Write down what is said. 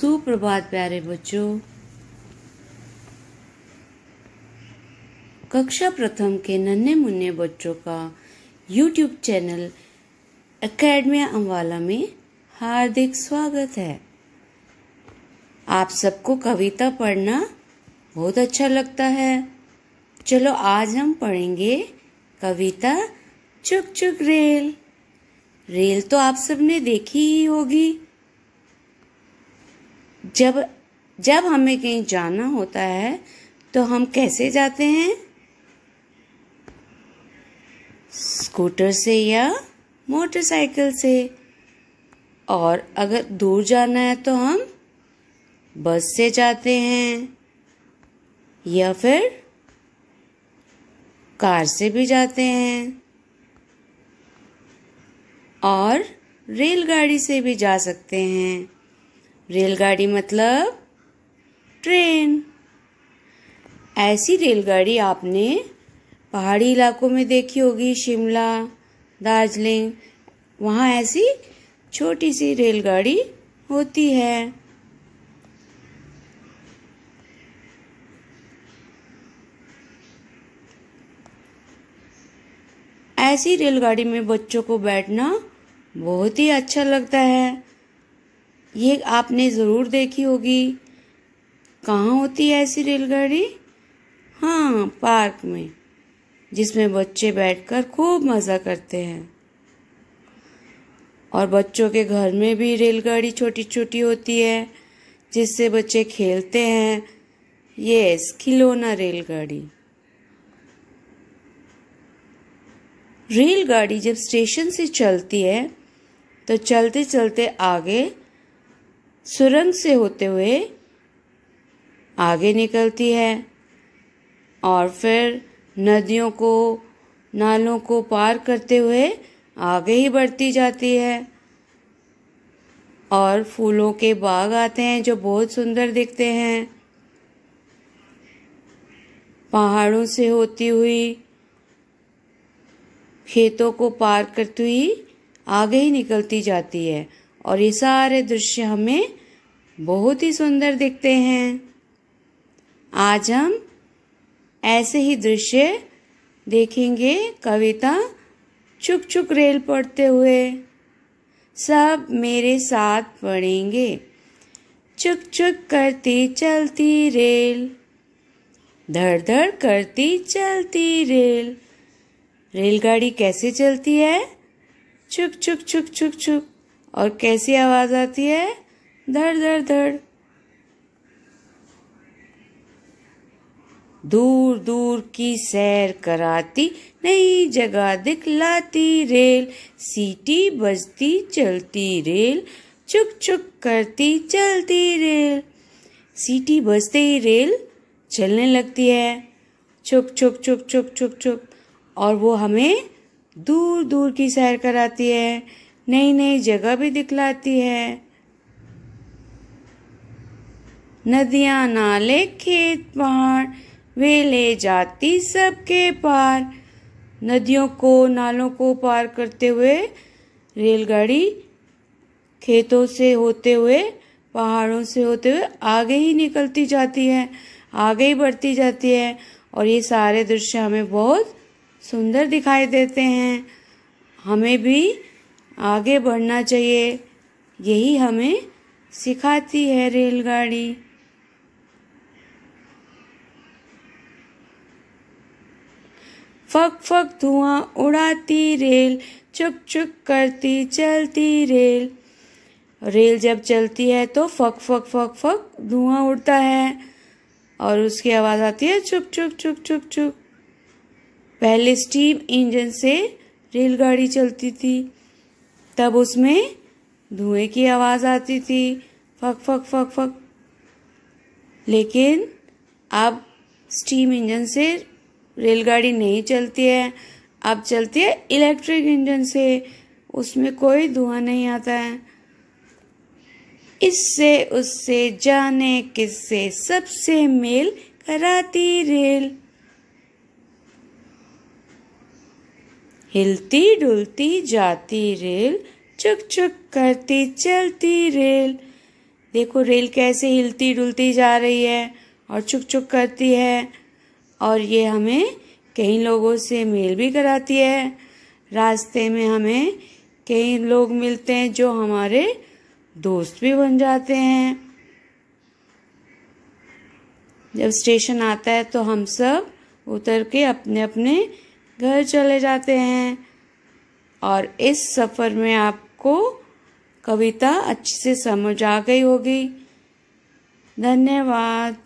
सुप्रभात प्यारे बच्चों कक्षा प्रथम के नन्हे मुन्ने बच्चों का यूट्यूब चैनल अकेडमी अम्बाला में हार्दिक स्वागत है आप सबको कविता पढ़ना बहुत अच्छा लगता है चलो आज हम पढ़ेंगे कविता चुक चुक रेल रेल तो आप सबने देखी ही होगी जब जब हमें कहीं जाना होता है तो हम कैसे जाते हैं स्कूटर से या मोटरसाइकिल से और अगर दूर जाना है तो हम बस से जाते हैं या फिर कार से भी जाते हैं और रेलगाड़ी से भी जा सकते हैं रेलगाड़ी मतलब ट्रेन ऐसी रेलगाड़ी आपने पहाड़ी इलाकों में देखी होगी शिमला दार्जिलिंग वहाँ ऐसी छोटी सी रेलगाड़ी होती है ऐसी रेलगाड़ी में बच्चों को बैठना बहुत ही अच्छा लगता है ये आपने ज़रूर देखी होगी कहाँ होती है ऐसी रेलगाड़ी हाँ पार्क में जिसमें बच्चे बैठकर खूब मज़ा करते हैं और बच्चों के घर में भी रेलगाड़ी छोटी छोटी होती है जिससे बच्चे खेलते हैं ये खिलौना रेलगाड़ी रेलगाड़ी जब स्टेशन से चलती है तो चलते चलते आगे सुरंग से होते हुए आगे निकलती है और फिर नदियों को नालों को पार करते हुए आगे ही बढ़ती जाती है और फूलों के बाग आते हैं जो बहुत सुंदर दिखते हैं पहाड़ों से होती हुई खेतों को पार करती हुई आगे ही निकलती जाती है और ये सारे दृश्य हमें बहुत ही सुंदर दिखते हैं आज हम ऐसे ही दृश्य देखेंगे कविता चुक चुक रेल पढ़ते हुए सब मेरे साथ पढ़ेंगे चुक चुक करती चलती रेल धड़ धड़ करती चलती रेल रेलगाड़ी कैसे चलती है चुक चुक चुक चुक चुक और कैसी आवाज़ आती है धड़ धड़ धड़ दूर दूर की सैर कराती नई जगह दिखलाती रेल सीटी बजती चलती रेल चुक चुक करती चलती रेल सीटी बजते ही रेल चलने लगती है चुक चुक चुक चुक चुक चुक और वो हमें दूर दूर की सैर कराती है नई नई जगह भी दिखलाती है नदियाँ नाले खेत पहाड़ वे ले जाती सबके पार नदियों को नालों को पार करते हुए रेलगाड़ी खेतों से होते हुए पहाड़ों से होते हुए आगे ही निकलती जाती है आगे ही बढ़ती जाती है और ये सारे दृश्य हमें बहुत सुंदर दिखाई देते हैं हमें भी आगे बढ़ना चाहिए यही हमें सिखाती है रेलगाड़ी फक फक धुआं उड़ाती रेल चुक चुक करती चलती रेल रेल जब चलती है तो फक फक फक फक धुआं उड़ता है और उसकी आवाज़ आती है चुक चुक चुक चुक चुक पहले स्टीम इंजन से रेलगाड़ी चलती थी तब उसमें धुएं की आवाज़ आती थी फक फक फक फक लेकिन अब स्टीम इंजन से रेलगाड़ी नहीं चलती है अब चलती है इलेक्ट्रिक इंजन से उसमें कोई धुआं नहीं आता है इससे उससे जाने किससे सबसे मेल कराती रेल हिलती डुलती जाती रेल चुक चुक करती चलती रेल देखो रेल कैसे हिलती डुलती जा रही है और चुक चुक करती है और ये हमें कई लोगों से मेल भी कराती है रास्ते में हमें कई लोग मिलते हैं जो हमारे दोस्त भी बन जाते हैं जब स्टेशन आता है तो हम सब उतर के अपने अपने घर चले जाते हैं और इस सफ़र में आपको कविता अच्छे से समझ आ गई होगी धन्यवाद